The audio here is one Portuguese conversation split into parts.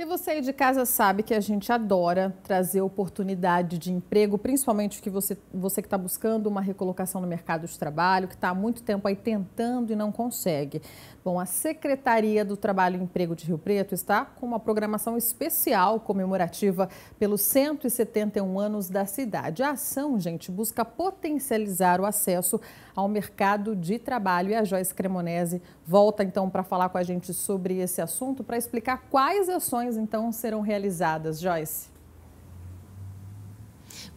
E você aí de casa sabe que a gente adora trazer oportunidade de emprego, principalmente que você, você que está buscando uma recolocação no mercado de trabalho, que está há muito tempo aí tentando e não consegue. Bom, a Secretaria do Trabalho e Emprego de Rio Preto está com uma programação especial comemorativa pelos 171 anos da cidade. A ação, gente, busca potencializar o acesso ao mercado de trabalho. E a Joyce Cremonese volta então para falar com a gente sobre esse assunto, para explicar quais ações então serão realizadas, Joyce?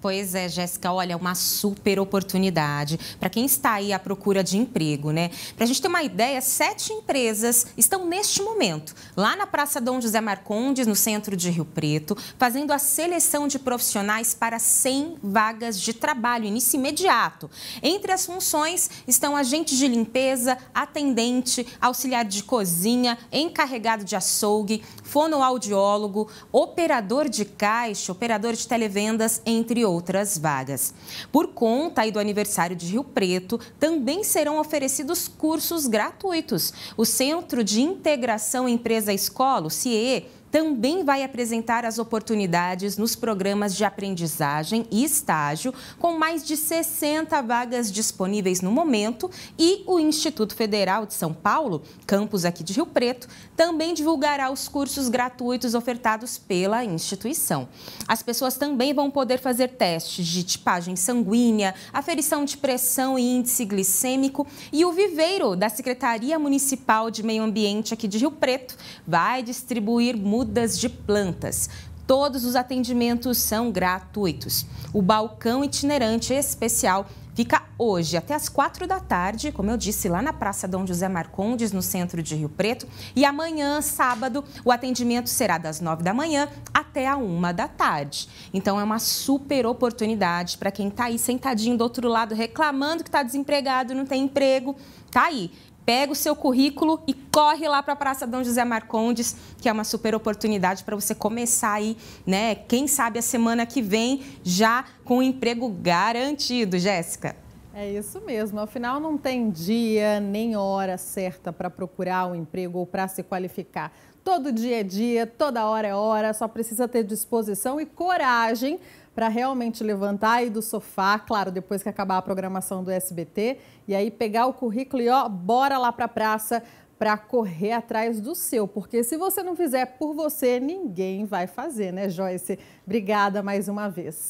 Pois é, Jéssica, olha, uma super oportunidade para quem está aí à procura de emprego, né? Para a gente ter uma ideia, sete empresas estão neste momento lá na Praça Dom José Marcondes, no centro de Rio Preto, fazendo a seleção de profissionais para 100 vagas de trabalho, início imediato. Entre as funções estão agente de limpeza, atendente, auxiliar de cozinha, encarregado de açougue, fonoaudiólogo, operador de caixa, operador de televendas, entre entre outras vagas. Por conta do aniversário de Rio Preto, também serão oferecidos cursos gratuitos. O Centro de Integração Empresa-Escola, o CIE, também vai apresentar as oportunidades nos programas de aprendizagem e estágio, com mais de 60 vagas disponíveis no momento, e o Instituto Federal de São Paulo, campus aqui de Rio Preto, também divulgará os cursos gratuitos ofertados pela instituição. As pessoas também vão poder fazer testes de tipagem sanguínea, aferição de pressão e índice glicêmico e o viveiro da Secretaria Municipal de Meio Ambiente aqui de Rio Preto vai distribuir mudas de plantas. Todos os atendimentos são gratuitos. O balcão itinerante especial fica hoje até as quatro da tarde, como eu disse, lá na Praça Dom José Marcondes, no centro de Rio Preto. E amanhã, sábado, o atendimento será das nove da manhã até a uma da tarde. Então é uma super oportunidade para quem está aí sentadinho do outro lado reclamando que está desempregado, não tem emprego. Tá aí, Pega o seu currículo e corre lá para a Praça Dom José Marcondes, que é uma super oportunidade para você começar aí, né? Quem sabe a semana que vem já com um emprego garantido, Jéssica. É isso mesmo. Afinal, não tem dia nem hora certa para procurar um emprego ou para se qualificar. Todo dia é dia, toda hora é hora, só precisa ter disposição e coragem para realmente levantar aí do sofá, claro, depois que acabar a programação do SBT, e aí pegar o currículo e ó, bora lá para a praça para correr atrás do seu, porque se você não fizer por você, ninguém vai fazer, né, Joyce? Obrigada mais uma vez.